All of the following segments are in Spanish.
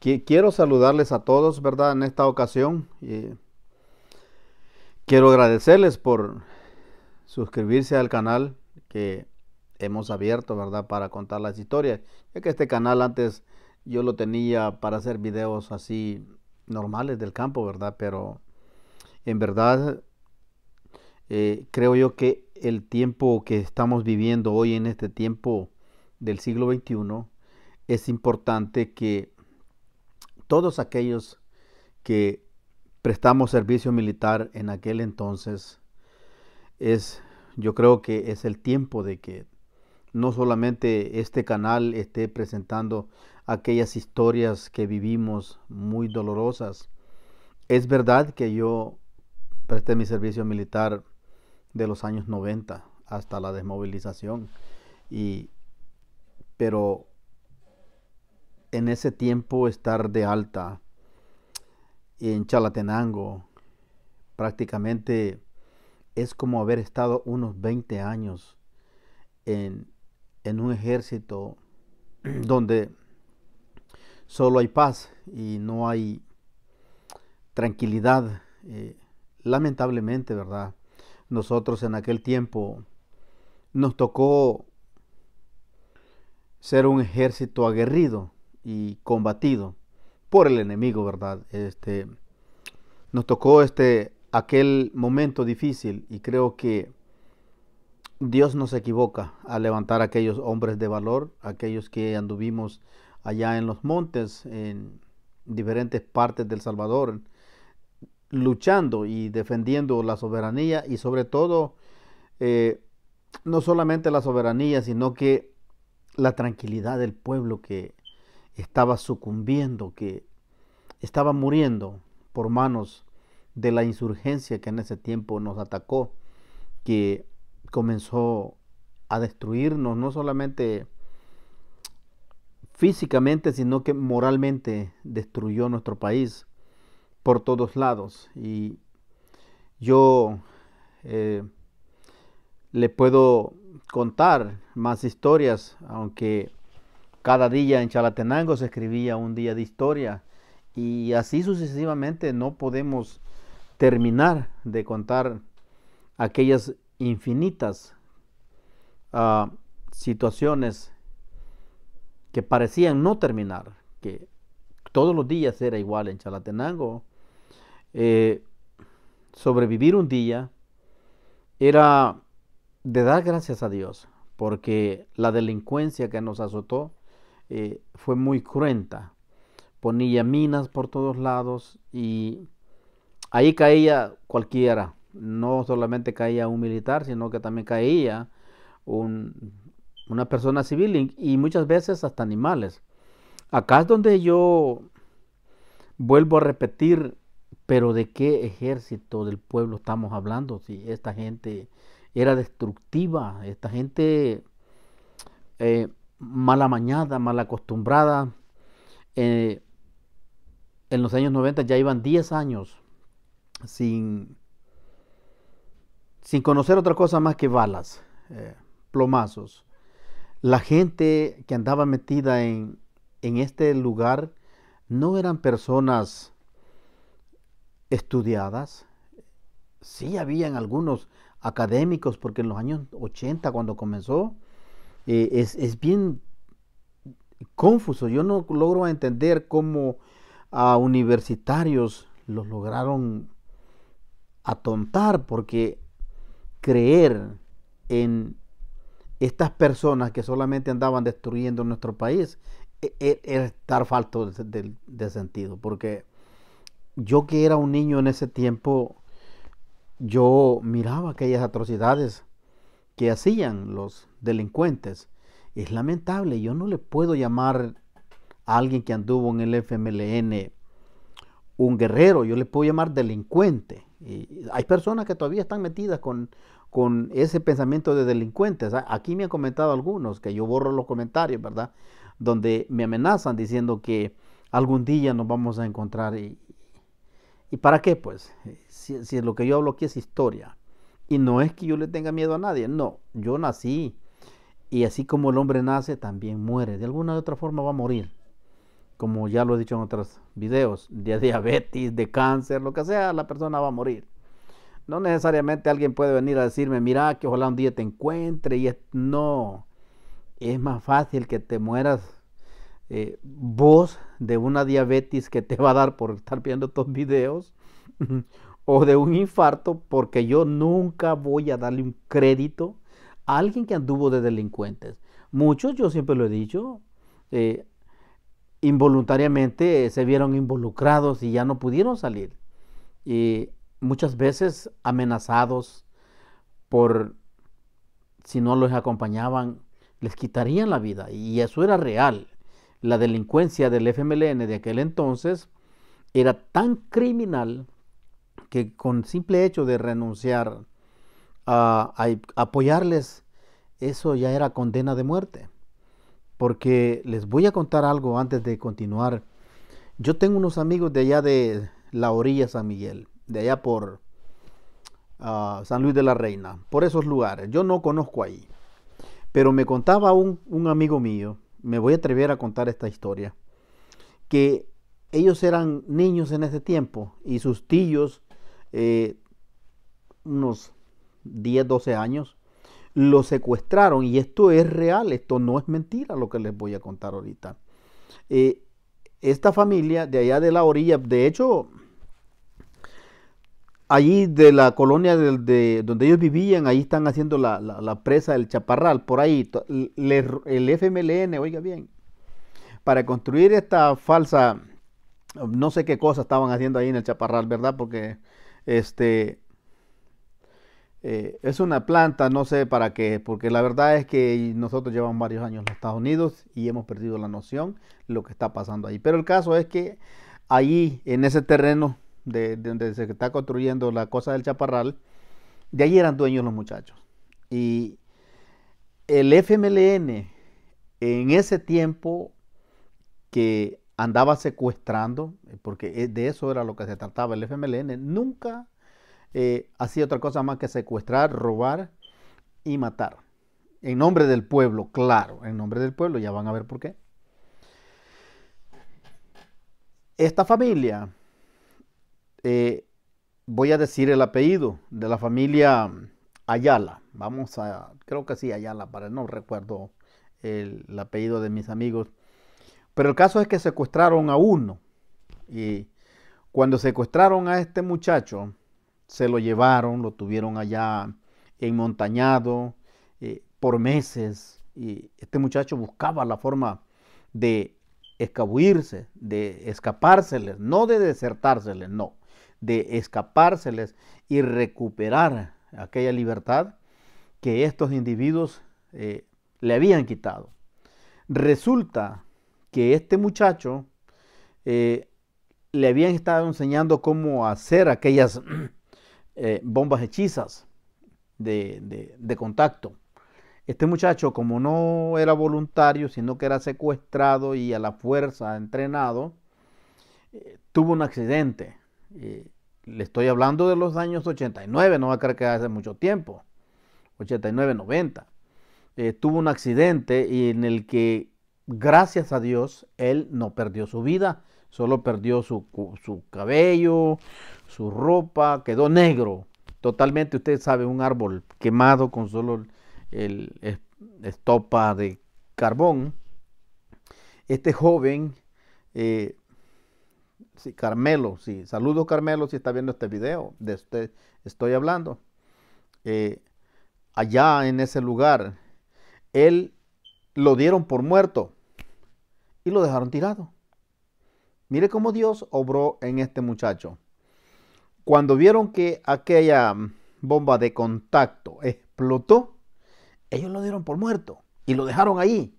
Quiero saludarles a todos, ¿verdad? En esta ocasión. Y quiero agradecerles por suscribirse al canal que hemos abierto, ¿verdad? Para contar las historias. Ya que este canal antes yo lo tenía para hacer videos así normales del campo, ¿verdad? Pero en verdad eh, creo yo que el tiempo que estamos viviendo hoy en este tiempo del siglo XXI es importante que todos aquellos que prestamos servicio militar en aquel entonces, es, yo creo que es el tiempo de que no solamente este canal esté presentando aquellas historias que vivimos muy dolorosas. Es verdad que yo presté mi servicio militar de los años 90 hasta la desmovilización, y, pero en ese tiempo estar de alta en Chalatenango. Prácticamente es como haber estado unos 20 años en, en un ejército donde solo hay paz y no hay tranquilidad. Eh, lamentablemente, ¿verdad? Nosotros en aquel tiempo nos tocó ser un ejército aguerrido y combatido por el enemigo, ¿verdad? Este, nos tocó este, aquel momento difícil y creo que Dios nos equivoca al levantar a aquellos hombres de valor, aquellos que anduvimos allá en los montes, en diferentes partes del Salvador, luchando y defendiendo la soberanía y sobre todo eh, no solamente la soberanía, sino que la tranquilidad del pueblo que estaba sucumbiendo, que estaba muriendo por manos de la insurgencia que en ese tiempo nos atacó, que comenzó a destruirnos, no solamente físicamente, sino que moralmente destruyó nuestro país por todos lados. Y yo eh, le puedo contar más historias, aunque cada día en Chalatenango se escribía un día de historia y así sucesivamente no podemos terminar de contar aquellas infinitas ah, situaciones que parecían no terminar, que todos los días era igual en Chalatenango. Eh, sobrevivir un día era de dar gracias a Dios, porque la delincuencia que nos azotó eh, fue muy cruenta. Ponía minas por todos lados y ahí caía cualquiera. No solamente caía un militar, sino que también caía una persona civil y, muchas veces hasta animales. Acá es donde yo vuelvo a repetir, pero de qué ejército del pueblo estamos hablando si esta gente era destructiva, esta gente eh, mala amañada, mal acostumbrada. Eh, en los años 90 ya iban 10 años sin, sin conocer otra cosa más que balas, eh, plomazos. La gente que andaba metida en, en este lugar no eran personas estudiadas. Sí habían algunos académicos, porque en los años 80, cuando comenzó, eh, es, bien confuso. Yo no logro entender cómo a universitarios los lograron atontar porque creer en estas personas que solamente andaban destruyendo nuestro país e, e, era estar falto de sentido porque yo que era un niño en ese tiempo yo miraba aquellas atrocidades que hacían los delincuentes. Es lamentable, yo no le puedo llamar a alguien que anduvo en el FMLN un guerrero, yo le puedo llamar delincuente. hay personas que todavía están metidas con, con ese pensamiento de delincuentes. Aquí me han comentado algunos, que yo borro los comentarios, ¿verdad? Donde me amenazan diciendo que algún día nos vamos a encontrar. ¿Y, para qué? Pues, si, si lo que yo hablo aquí es historia. Y no es que yo le tenga miedo a nadie, no, yo nací. Y así como el hombre nace, también muere. De alguna u otra forma va a morir. Como ya lo he dicho en otros videos, de diabetes, de cáncer, lo que sea, la persona va a morir. No necesariamente alguien puede venir a decirme, mira, que ojalá un día te encuentre. Y no, es más fácil que te mueras eh, vos de una diabetes que te va a dar por estar viendo estos videos o de un infarto porque yo nunca voy a darle un crédito a alguien que anduvo de delincuentes. Muchos, yo siempre lo he dicho, eh, involuntariamente se vieron involucrados y ya no pudieron salir. Y muchas veces amenazados por si no los acompañaban, les quitarían la vida. Y eso era real. La delincuencia del FMLN de aquel entonces era tan criminal que con simple hecho de renunciar a, apoyarles, eso ya era condena de muerte. Porque les voy a contar algo antes de continuar. Yo tengo unos amigos de allá de la orilla San Miguel, de allá por ah, San Luis de la Reina, por esos lugares. Yo no conozco ahí. Pero me contaba un, un amigo mío, me voy a atrever a contar esta historia, que ellos eran niños en ese tiempo y sus tíos eh, unos 10, 12 años, lo secuestraron y esto es real, esto no es mentira lo que les voy a contar ahorita. Eh, esta familia de allá de la orilla, de hecho, allí de la colonia donde ellos vivían, ahí están haciendo la, presa del Chaparral, por ahí, el FMLN, oiga bien, para construir esta falsa, no sé qué cosa estaban haciendo ahí en el Chaparral, ¿verdad? Porque este, eh, es una planta, no sé para qué, porque la verdad es que nosotros llevamos varios años en los Estados Unidos y hemos perdido la noción de lo que está pasando ahí. Pero el caso es que allí, en ese terreno de donde se está construyendo la cosa del chaparral, de allí eran dueños los muchachos. Y el FMLN en ese tiempo que andaba secuestrando, eh, porque eh, de eso era lo que se trataba el FMLN, nunca eh, hacía otra cosa más que secuestrar, robar y matar. En nombre del pueblo, claro, en nombre del pueblo, ya van a ver por qué. Esta familia, voy a decir el apellido de la familia Ayala, vamos a, creo que sí, Ayala, para no recuerdo el apellido de mis amigos pero el caso es que secuestraron a uno. Y cuando secuestraron a este muchacho, se lo llevaron, lo tuvieron allá enmontañado eh, por meses. Y este muchacho buscaba la forma de escabuirse, de escapárseles, no de desertárseles, no, de escapárseles y recuperar aquella libertad que estos individuos eh, le habían quitado. Resulta que este muchacho eh, le habían estado enseñando cómo hacer aquellas eh, bombas hechizas de, contacto. Este muchacho, como no era voluntario, sino que era secuestrado y a la fuerza entrenado, eh, tuvo un accidente. le estoy hablando de los años 89, no va a creer que hace mucho tiempo, 89, 90. tuvo un accidente en el que gracias a Dios, él no perdió su vida, solo perdió su, cabello, su ropa, quedó negro, totalmente, usted sabe, un árbol quemado con solo el, estopa de carbón. Este joven, eh, Carmelo, sí, saludos Carmelo si está viendo este video, de usted estoy hablando. Eh, allá en ese lugar, él lo dieron por muerto y lo dejaron tirado. Mire cómo Dios obró en este muchacho. Cuando vieron que aquella mm, bomba de contacto explotó, ellos lo dieron por muerto y lo dejaron ahí.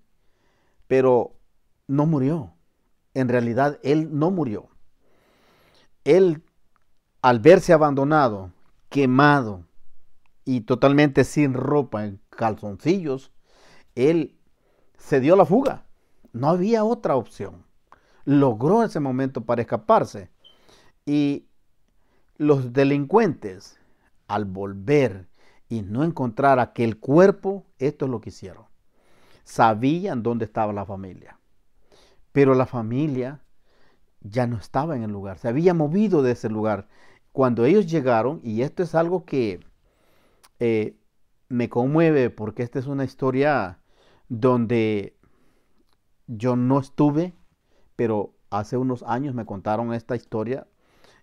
Pero no murió. En realidad, él no murió. Él, al verse abandonado, quemado y totalmente sin ropa, en calzoncillos, él se dio la fuga. No había otra opción. Logró ese momento para escaparse. Y los delincuentes, al volver y no encontrar aquel cuerpo, esto es lo que hicieron. Sabían dónde estaba la familia. Pero la familia ya no estaba en el lugar, se había movido de ese lugar. Cuando ellos llegaron, y esto es algo que eh, me conmueve porque esta es una historia donde yo no estuve, pero hace unos años me contaron esta historia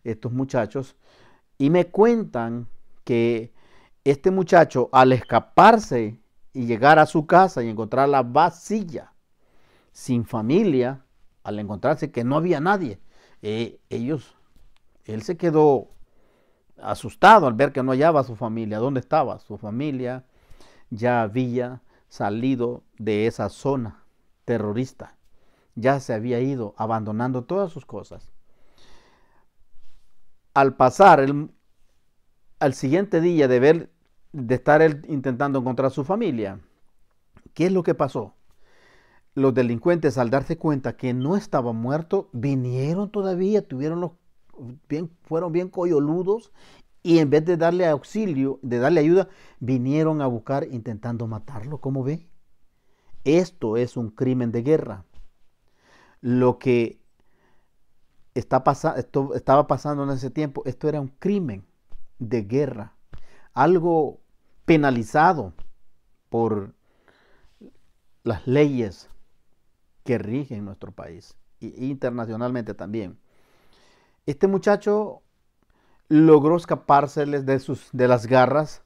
estos muchachos y me cuentan que este muchacho al escaparse y llegar a su casa y encontrar la vasilla sin familia, al encontrarse que no había nadie, eh, ellos, él se quedó asustado al ver que no hallaba a su familia, ¿dónde estaba? Su familia ya había salido de esa zona terrorista. Ya se había ido abandonando todas sus cosas. Al pasar el, al siguiente día de ver, de estar él intentando encontrar a su familia, ¿qué es lo que pasó? Los delincuentes al darse cuenta que no estaba muerto, vinieron todavía, tuvieron los, bien, fueron bien coyoludos y en vez de darle auxilio, de darle ayuda, vinieron a buscar intentando matarlo, ¿cómo ve? Esto es un crimen de guerra. Lo que está esto estaba pasando en ese tiempo, esto era un crimen de guerra, algo penalizado por las leyes que rigen nuestro país e internacionalmente también. Este muchacho logró escaparse de, sus, de las garras,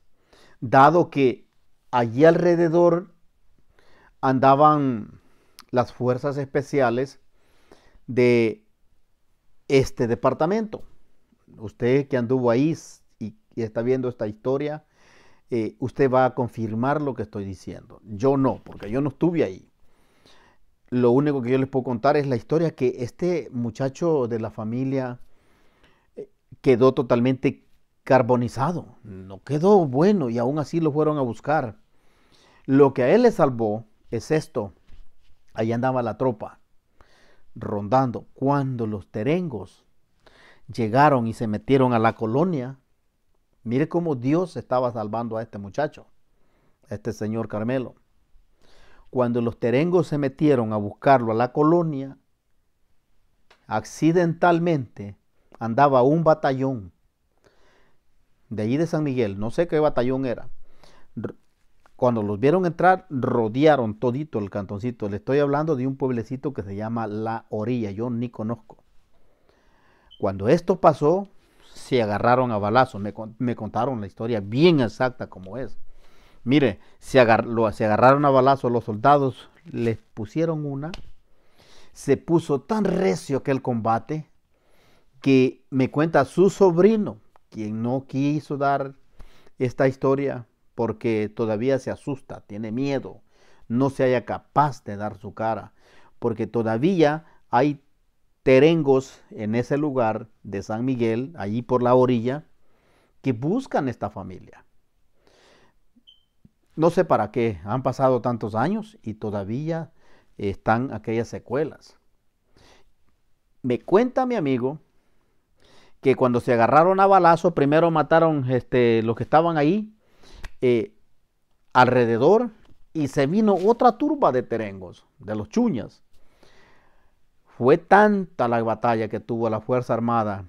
dado que allí alrededor andaban las fuerzas especiales de este departamento. Usted que anduvo ahí y, está viendo esta historia, eh, usted va a confirmar lo que estoy diciendo. Yo no, porque yo no estuve ahí. Lo único que yo les puedo contar es la historia que este muchacho de la familia eh, quedó totalmente carbonizado, no quedó bueno y aún así lo fueron a buscar. Lo que a él le salvó es esto. ahí andaba la tropa, rondando. Cuando los terengos llegaron y se metieron a la colonia, mire cómo Dios estaba salvando a este muchacho, este señor Carmelo. Cuando los terengos se metieron a buscarlo a la colonia, accidentalmente andaba un batallón de allí de San Miguel, no sé qué batallón era, cuando los vieron entrar, rodearon todito el cantoncito. Le estoy hablando de un pueblecito que se llama La Orilla, yo ni conozco. Cuando esto pasó, se agarraron a balazos. Me, contaron la historia bien exacta como es. Mire, se, se agarraron a balazos los soldados, les pusieron una. Se puso tan recio aquel combate que me cuenta su sobrino, quien no quiso dar esta historia porque todavía se asusta, tiene miedo, no se haya capaz de dar su cara, porque todavía hay terengos en ese lugar de San Miguel, allí por la orilla, que buscan esta familia. No sé para qué, han pasado tantos años y todavía están aquellas secuelas. Me cuenta mi amigo que cuando se agarraron a balazo, primero mataron este, los que estaban ahí eh, alrededor y se vino otra turba de terengos, de los chuñas. Fue tanta la batalla que tuvo la Fuerza Armada.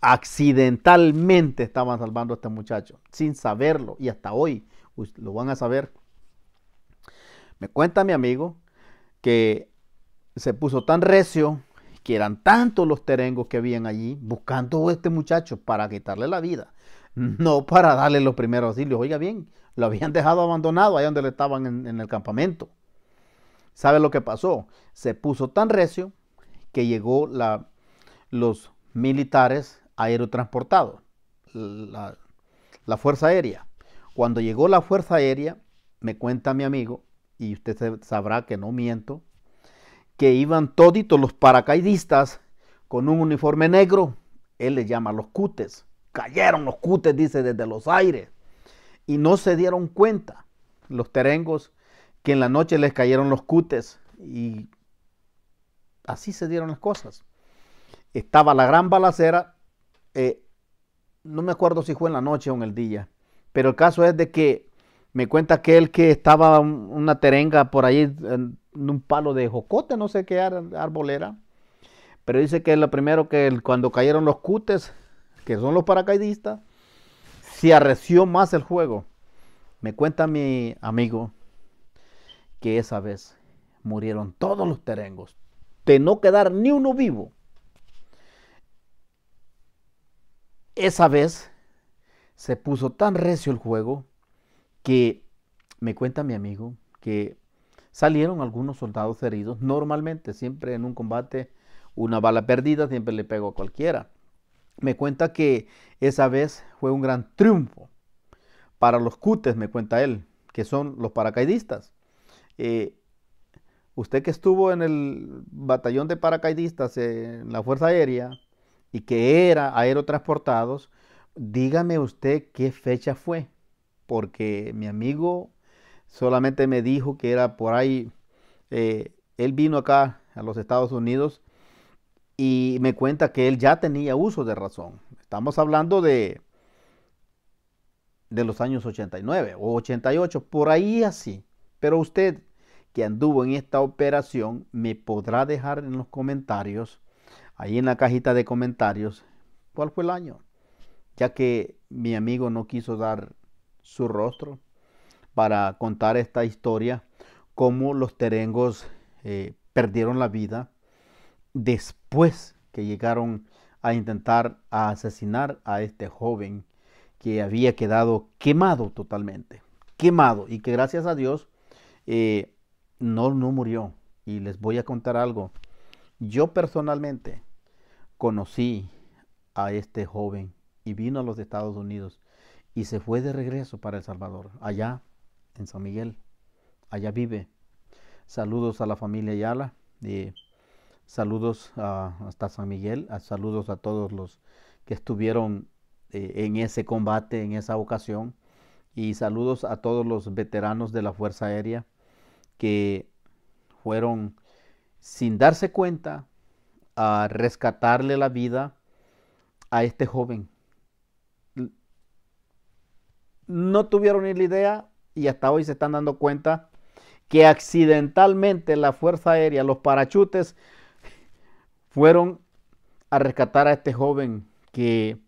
Accidentalmente estaban salvando a este muchacho, sin saberlo, y hasta hoy lo van a saber. Me cuenta mi amigo que se puso tan recio que eran tantos los terengos que habían allí buscando a este muchacho para quitarle la vida no para darle los primeros auxilios. Oiga bien, lo habían dejado abandonado ahí donde le estaban en, el campamento. ¿Sabe lo que pasó? Se puso tan recio que llegó la, los militares aerotransportados, la, la Fuerza Aérea. Cuando llegó la Fuerza Aérea, me cuenta mi amigo, y usted sabrá que no miento, que iban toditos los paracaidistas con un uniforme negro, él les llama los cutes cayeron los cutes, dice, desde los aires. Y no se dieron cuenta los terengos que en la noche les cayeron los cutes. Y así se dieron las cosas. Estaba la gran balacera. Eh, no me acuerdo si fue en la noche o en el día. Pero el caso es de que me cuenta aquel que estaba una terenga por ahí en un palo de jocote, no sé qué árbol arbolera. Pero dice que lo primero que cuando cayeron los cutes, que son los paracaidistas, se arreció más el juego. Me cuenta mi amigo que esa vez murieron todos los terengos, de no quedar ni uno vivo. Esa vez se puso tan recio el juego que me cuenta mi amigo que salieron algunos soldados heridos. Normalmente, siempre en un combate, una bala perdida siempre le pegó a cualquiera. Me cuenta que esa vez fue un gran triunfo para los cutes, me cuenta él, que son los paracaidistas. Eh, usted que estuvo en el batallón de paracaidistas en la Fuerza Aérea y que era aerotransportados, dígame usted qué fecha fue, porque mi amigo solamente me dijo que era por ahí, eh, él vino acá a los Estados Unidos y me cuenta que él ya tenía uso de razón. Estamos hablando de, de los años 89 o 88, por ahí así. Pero usted que anduvo en esta operación me podrá dejar en los comentarios, ahí en la cajita de comentarios, cuál fue el año, ya que mi amigo no quiso dar su rostro para contar esta historia, cómo los terengos eh, perdieron la vida después que llegaron a intentar asesinar a este joven que había quedado quemado totalmente, quemado y que gracias a Dios eh, no, no murió. Y les voy a contar algo. Yo personalmente conocí a este joven y vino a los Estados Unidos y se fue de regreso para El Salvador, allá en San Miguel. Allá vive. Saludos a la familia Yala. Eh, Saludos hasta San Miguel, saludos a todos los que estuvieron eh, en ese combate, en esa ocasión, y saludos a todos los veteranos de la Fuerza Aérea que fueron, sin darse cuenta, a rescatarle la vida a este joven. No tuvieron ni la idea y hasta hoy se están dando cuenta que accidentalmente la Fuerza Aérea, los parachutes, fueron a rescatar a este joven que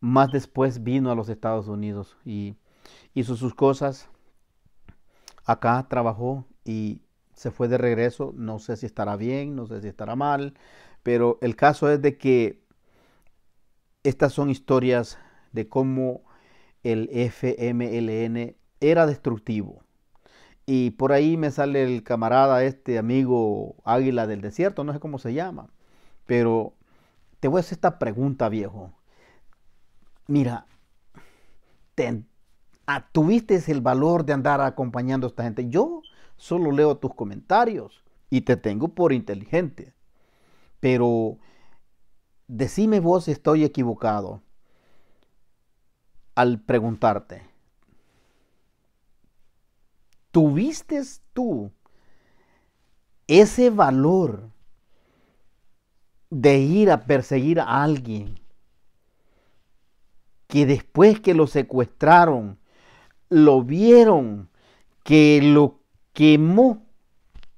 más después vino a los Estados Unidos y hizo sus cosas. Acá trabajó y se fue de regreso. No sé si estará bien, no sé si estará mal, pero el caso es de que estas son historias de cómo el FMLN era destructivo y por ahí me sale el camarada, este amigo Águila del Desierto, no sé cómo se llama. Pero te voy a hacer esta pregunta, viejo. Mira, ah, tuviste el valor de andar acompañando a esta gente. Yo solo leo tus comentarios y te tengo por inteligente. Pero decime vos si estoy equivocado al preguntarte tuviste tú ese valor de ir a perseguir a alguien que después que lo secuestraron, lo vieron, que lo quemó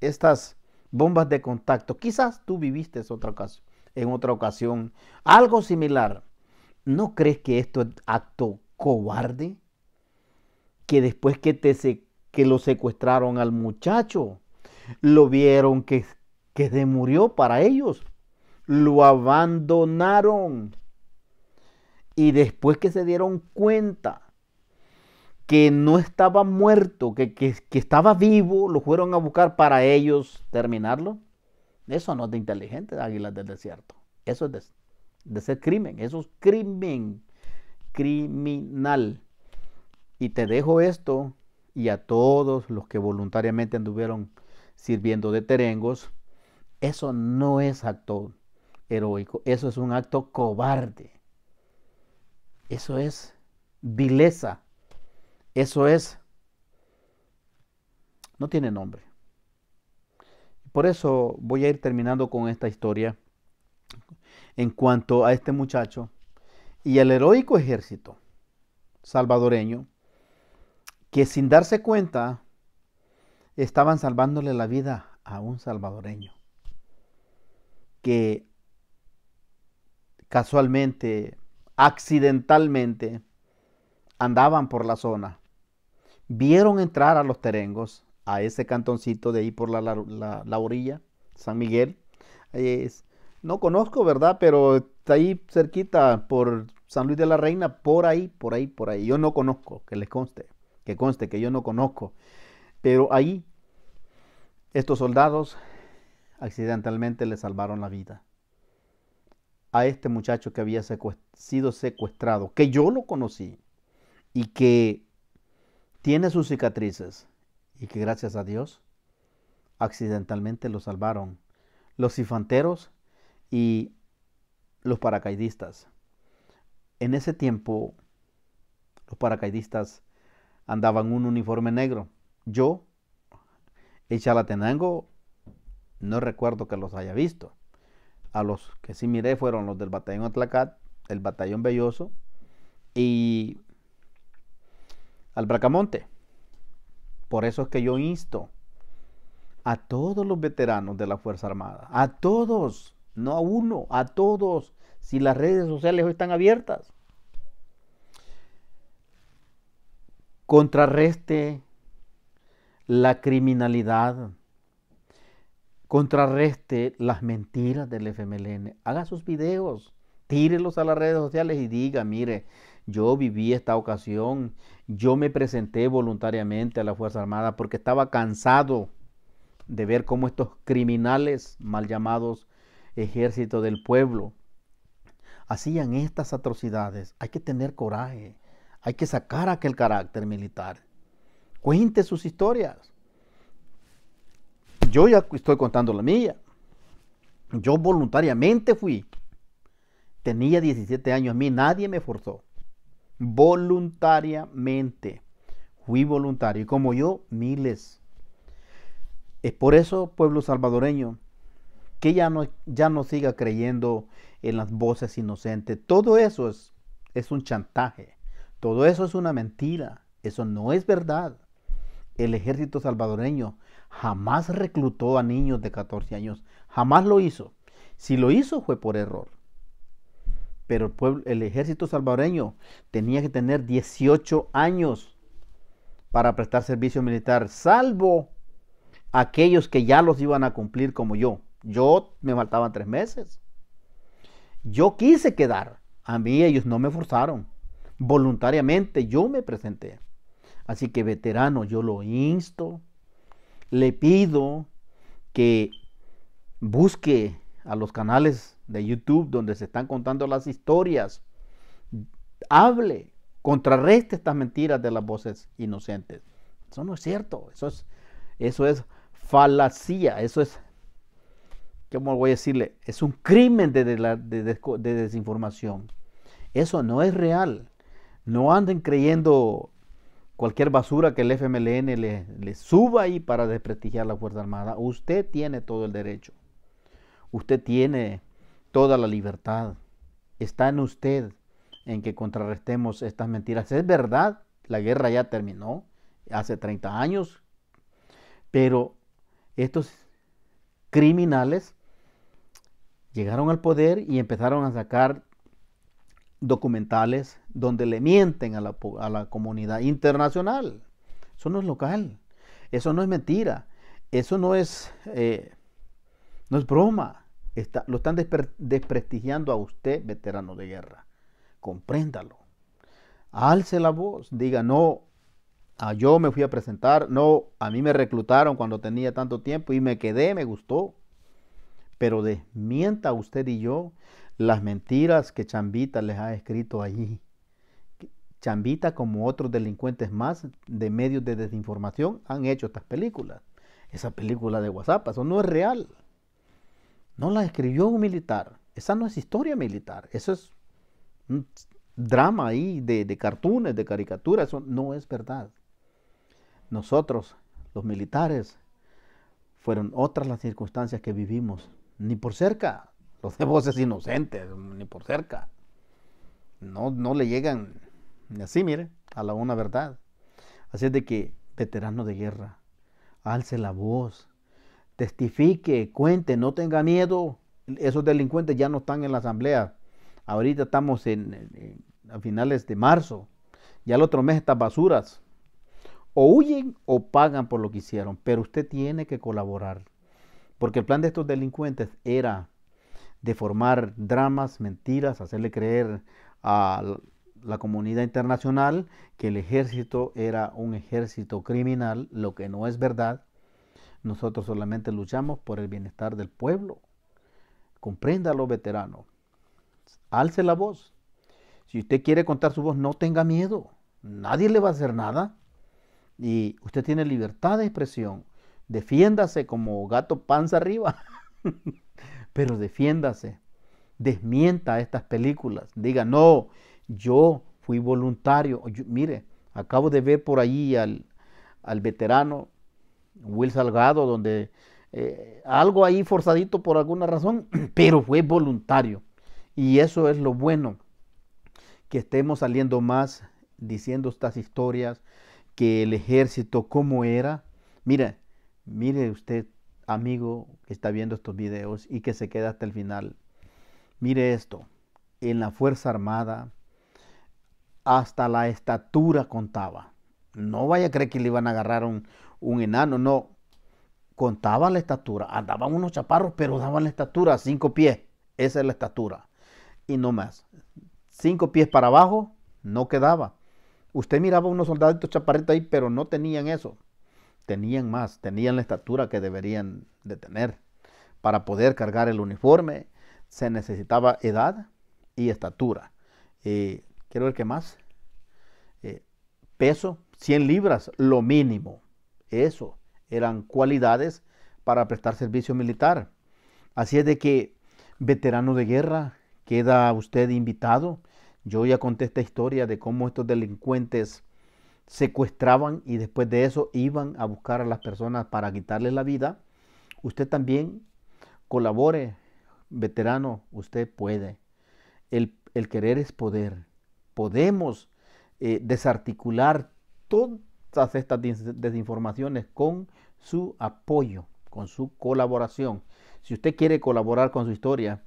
estas bombas de contacto. Quizás tú viviste otra ocasión, en otra ocasión algo similar. ¿No crees que esto es acto cobarde? Que después que te secuestraron, que lo secuestraron al muchacho, lo vieron que, que se murió para ellos, lo abandonaron. Y después que se dieron cuenta que no estaba muerto, que, estaba vivo, lo fueron a buscar para ellos terminarlo. Eso no es de inteligente, águilas del desierto. Eso es de, de ser crimen, eso es crimen, criminal. Y te dejo esto y a todos los que voluntariamente anduvieron sirviendo de terengos, eso no es acto heroico, eso es un acto cobarde. Eso es vileza. Eso es... No tiene nombre. Por eso voy a ir terminando con esta historia en cuanto a este muchacho y el heroico ejército salvadoreño que sin darse cuenta estaban salvándole la vida a un salvadoreño que casualmente, accidentalmente, andaban por la zona, vieron entrar a los terengos, a ese cantoncito de ahí por la, orilla, San Miguel. no conozco, ¿verdad? Pero está ahí cerquita por San Luis de la Reina, por ahí, por ahí, por ahí. Yo no conozco, que les conste que conste que yo no conozco. Pero ahí estos soldados accidentalmente le salvaron la vida a este muchacho que había sido secuestrado, que yo lo conocí y que tiene sus cicatrices y que gracias a Dios accidentalmente lo salvaron los infanteros y los paracaidistas. En ese tiempo los paracaidistas andaban un uniforme negro. Yo, el Chalatenango, no recuerdo que los haya visto. A los que sí miré fueron los del batallón Atlacat, el batallón Belloso y al Bracamonte. Por eso es que yo insto a todos los veteranos de la Fuerza Armada, a todos, no a uno, a todos, si las redes sociales hoy están abiertas, contrarreste la criminalidad, contrarreste las mentiras del FMLN. Haga sus videos, tírelos a las redes sociales y diga, mire, yo viví esta ocasión, yo me presenté voluntariamente a la Fuerza Armada porque estaba cansado de ver cómo estos criminales mal llamados ejército del pueblo hacían estas atrocidades. Hay que tener coraje. Hay que sacar aquel carácter militar. Cuente sus historias. Yo ya estoy contando la mía. Yo voluntariamente fui. Tenía 17 años, a mí nadie me forzó. Voluntariamente. Fui voluntario. Y como yo, miles. Es por eso, pueblo salvadoreño, que ya no, ya no siga creyendo en las voces inocentes. Todo eso es, es un chantaje. Todo eso es una mentira, eso no es verdad. El ejército salvadoreño jamás reclutó a niños de 14 años, jamás lo hizo. Si lo hizo fue por error. Pero el, ejército salvadoreño tenía que tener 18 años para prestar servicio militar, salvo aquellos que ya los iban a cumplir como yo. Yo me faltaban tres meses. Yo quise quedar. A mí ellos no me forzaron. Voluntariamente yo me presenté. Así que veterano, yo lo insto, le pido que busque a los canales de YouTube donde se están contando las historias. Hable, contrarreste estas mentiras de las voces inocentes. Eso no es cierto, eso es, eso es falacía, eso es, ¿cómo voy a decirle? Es un crimen de, de desinformación. Eso no es real. No anden creyendo cualquier basura que el FMLN le, suba ahí para desprestigiar la Fuerza Armada. Usted tiene todo el derecho. Usted tiene toda la libertad. Está en usted en que contrarrestemos estas mentiras. Es verdad, la guerra ya terminó hace 30 años, pero estos criminales llegaron al poder y empezaron a sacar documentales donde le mienten a la, comunidad internacional. Eso no es local, eso no es mentira, eso no es, eh, no es broma. Está, lo están desprestigiando a usted, veterano de guerra. Compréndalo. Alce la voz, diga, no, a ah, yo me fui a presentar, no, a mí me reclutaron cuando tenía tanto tiempo y me quedé, me gustó. Pero desmienta usted y yo las mentiras que Chambita les ha escrito allí. Chambita, como otros delincuentes más de medios de desinformación, han hecho estas películas. Esa película de WhatsApp, eso no es real. No la escribió un militar. Esa no es historia militar. Eso es un drama ahí de, de cartoons, de caricaturas. Eso no es verdad. Nosotros, los militares, fueron otras las circunstancias que vivimos. Ni por cerca los de voces inocentes, ni por cerca. No, no le llegan así, mire, a la una verdad. Así es de que, veterano de guerra, alce la voz, testifique, cuente, no tenga miedo. Esos delincuentes ya no están en la asamblea. Ahorita estamos a finales de marzo. Ya el otro mes estas basuras. O huyen o pagan por lo que hicieron. Pero usted tiene que colaborar. Porque el plan de estos delincuentes era de formar dramas, mentiras, hacerle creer a la comunidad internacional que el ejército era un ejército criminal, lo que no es verdad. Nosotros solamente luchamos por el bienestar del pueblo. Comprenda los veteranos. Alce la voz. Si usted quiere contar su voz, no tenga miedo. Nadie le va a hacer nada. Y usted tiene libertad de expresión. Defiéndase como gato panza arriba. pero defiéndase, desmienta estas películas, diga, no, yo fui voluntario. mire, acabo de ver por allí al, veterano Will Salgado, donde eh, algo ahí forzadito por alguna razón, pero fue voluntario. Y eso es lo bueno, que estemos saliendo más diciendo estas historias, que el ejército cómo era. Mire, mire usted amigo que está viendo estos videos y que se queda hasta el final, mire esto, en la Fuerza Armada hasta la estatura contaba. No vaya a creer que le iban a agarrar un, enano, no. Contaba la estatura, andaban unos chaparros, pero daban la estatura, cinco pies, esa es la estatura. Y no más, cinco pies para abajo no quedaba. Usted miraba unos soldaditos chaparritos ahí, pero no tenían eso tenían más, tenían la estatura que deberían de tener. Para poder cargar el uniforme se necesitaba edad y estatura. Eh, quiero ver qué más. Eh, peso, 100 libras, lo mínimo. Eso eran cualidades para prestar servicio militar. Así es de que, veterano de guerra, queda usted invitado. Yo ya conté esta historia de cómo estos delincuentes secuestraban y después de eso iban a buscar a las personas para quitarles la vida, usted también colabore, veterano, usted puede. El, querer es poder. Podemos eh, desarticular todas estas desinformaciones con su apoyo, con su colaboración. Si usted quiere colaborar con su historia,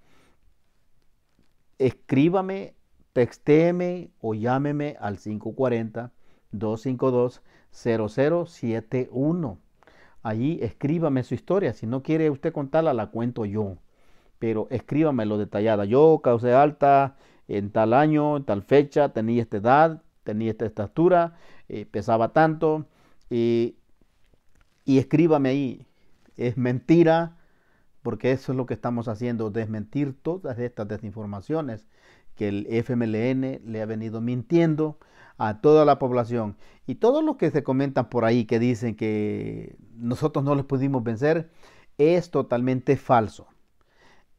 escríbame, textéeme o llámeme al 540 252-0071. Allí escríbame su historia. Si no quiere usted contarla, la cuento yo. Pero escríbame lo detallada. Yo causé alta en tal año, en tal fecha, tenía esta edad, tenía esta estatura, eh, pesaba tanto. y escríbame ahí. Es mentira, porque eso es lo que estamos haciendo, desmentir todas estas desinformaciones que el FMLN le ha venido mintiendo a toda la población. Y todo lo que se comentan por ahí que dicen que nosotros no les pudimos vencer es totalmente falso.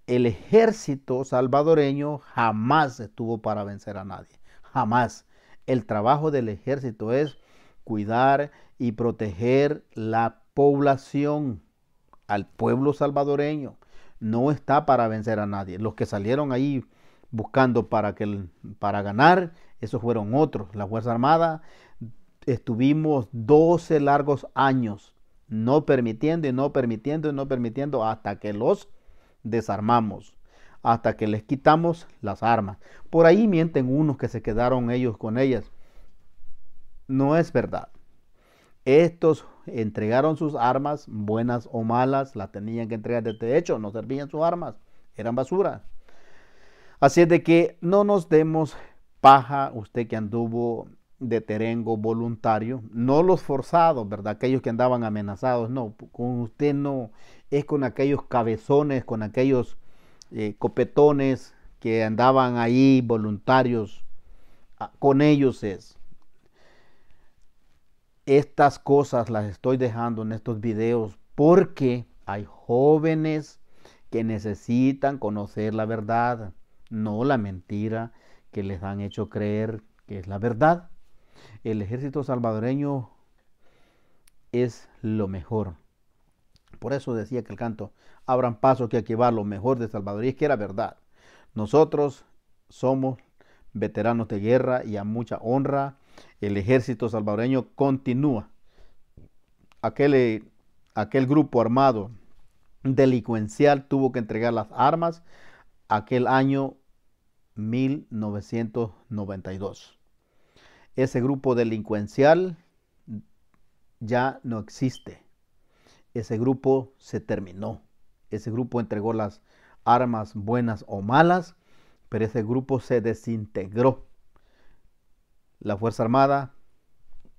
El ejército salvadoreño jamás estuvo para vencer a nadie. Jamás. El trabajo del ejército es cuidar y proteger la población, al pueblo salvadoreño. No está para vencer a nadie. Los que salieron ahí buscando para, que, para ganar esos fueron otros. La Fuerza Armada estuvimos 12 largos años no permitiendo y no permitiendo y no permitiendo hasta que los desarmamos, hasta que les quitamos las armas. Por ahí mienten unos que se quedaron ellos con ellas. No es verdad. Estos entregaron sus armas, buenas o malas, las tenían que entregar De hecho, no servían sus armas, eran basura. Así es de que no nos demos paja, usted que anduvo de terengo voluntario, no los forzados, ¿verdad? Aquellos que andaban amenazados, no, con usted no, es con aquellos cabezones, con aquellos eh, copetones que andaban ahí voluntarios, ah, con ellos es. Estas cosas las estoy dejando en estos videos porque hay jóvenes que necesitan conocer la verdad, no la mentira que les han hecho creer que es la verdad. El ejército salvadoreño es lo mejor. Por eso decía que el canto, abran paso que aquí va lo mejor de Salvador. Y es que era verdad. Nosotros somos veteranos de guerra y a mucha honra el ejército salvadoreño continúa. Aquel, eh, aquel grupo armado delincuencial tuvo que entregar las armas. Aquel año 1992. Ese grupo delincuencial ya no existe. Ese grupo se terminó. Ese grupo entregó las armas buenas o malas, pero ese grupo se desintegró. La Fuerza Armada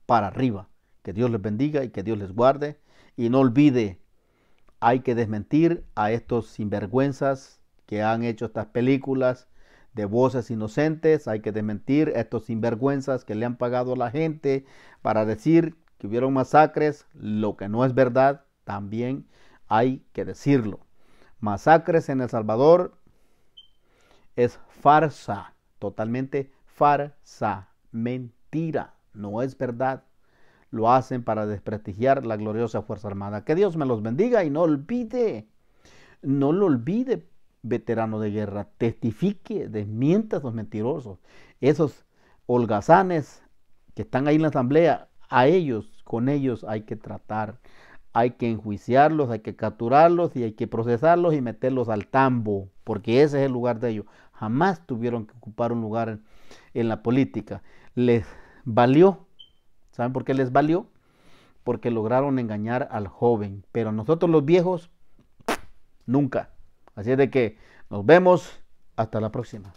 para arriba. Que Dios les bendiga y que Dios les guarde. Y no olvide, hay que desmentir a estos sinvergüenzas que han hecho estas películas de voces inocentes, hay que desmentir estos sinvergüenzas que le han pagado a la gente para decir que hubieron masacres, lo que no es verdad, también hay que decirlo. Masacres en El Salvador es farsa, totalmente farsa, mentira, no es verdad. Lo hacen para desprestigiar la gloriosa Fuerza Armada. Que Dios me los bendiga y no olvide, no lo olvide, veterano de guerra, testifique, desmienta a esos mentirosos, esos holgazanes que están ahí en la asamblea, a ellos, con ellos hay que tratar, hay que enjuiciarlos, hay que capturarlos y hay que procesarlos y meterlos al tambo, porque ese es el lugar de ellos. Jamás tuvieron que ocupar un lugar en la política. Les valió, ¿saben por qué les valió? Porque lograron engañar al joven, pero nosotros los viejos, nunca. Así es de que nos vemos. Hasta la próxima.